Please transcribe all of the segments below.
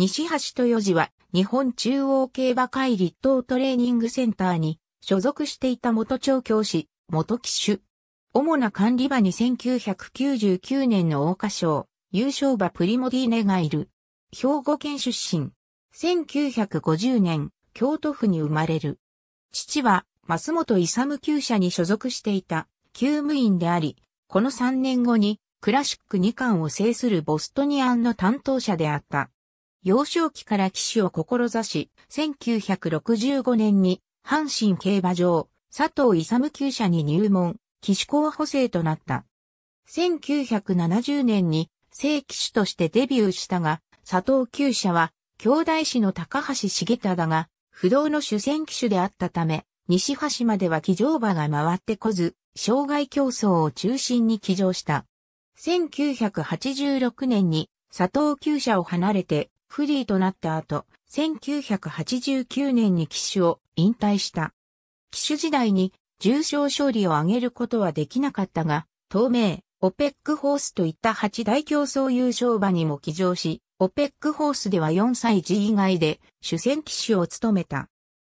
西橋豊次は日本中央競馬会立党トレーニングセンターに所属していた元調教師、元騎手。主な管理馬に1999年の桜花賞、優勝馬プリモディーネがいる。兵庫県出身。1950年、京都府に生まれる。父は、増本勇厩舎に所属していた、厩務員であり、この3年後に、クラシック2巻を制するボストニアンの担当者であった。幼少期から騎手を志し、1965年に阪神競馬場、佐藤勇厩舎に入門、騎手候補生となった。1970年に正騎手としてデビューしたが、佐藤厩舎は兄弟子の高橋重忠が不動の主戦騎手であったため、西橋までは騎乗馬が回ってこず、障害競争を中心に騎乗した。1986年に佐藤厩舎を離れてフリーとなった後、1989年に騎手を引退した。騎手時代に重賞勝利を挙げることはできなかったが、透明、オペックホースといった八大競争優勝馬にも騎乗し、オペックホースでは4歳児以外で主戦騎手を務めた。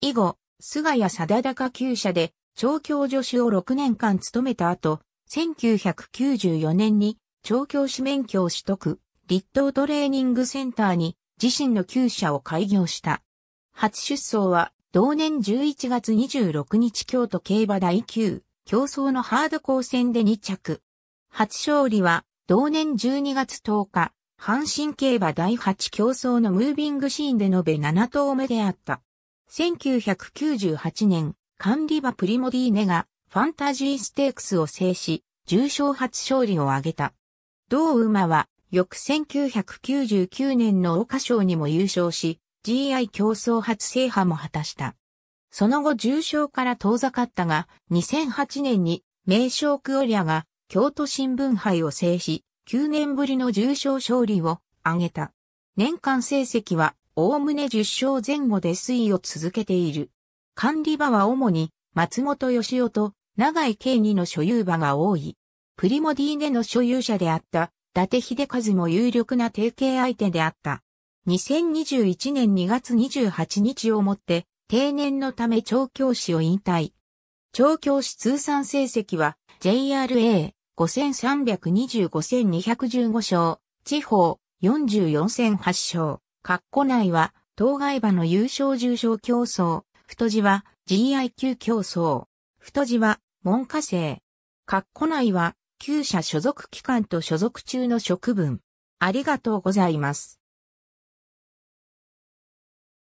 以後、菅谷貞高級舎で調教助手を6年間務めた後、1994年に調教師免許を取得、立東トレーニングセンターに自身の厩舎を開業した。初出走は、同年11月26日京都競馬第9、競争のハード高戦で2着。初勝利は、同年12月10日、阪神競馬第8競争のムービングシーンで延べ7頭目であった。1998年、管理馬プリモディーネがファンタジーステークスを制し、重賞初勝利を挙げた。同馬は翌1999年の桜花賞にも優勝し、GI 競争初制覇も果たした。その後重賞から遠ざかったが、2008年に名将クオリアが京都新聞杯を制し、9年ぶりの重賞勝利を挙げた。年間成績は、おおむね10勝前後で推移を続けている。管理場は主に、松本義夫と、長井慶二の所有場が多い。プリモディーネの所有者であった、達秀和も有力な提携相手であった。2021年2月28日をもって、定年のため調教師を引退。調教師通算成績は、JRA 5325,215勝、地方44戦8勝、括弧内は、当該馬の優勝重賞競争、太字は GIQ 競争、太字は文科生。括弧内は旧社所属機関と所属中の職分。ありがとうございます。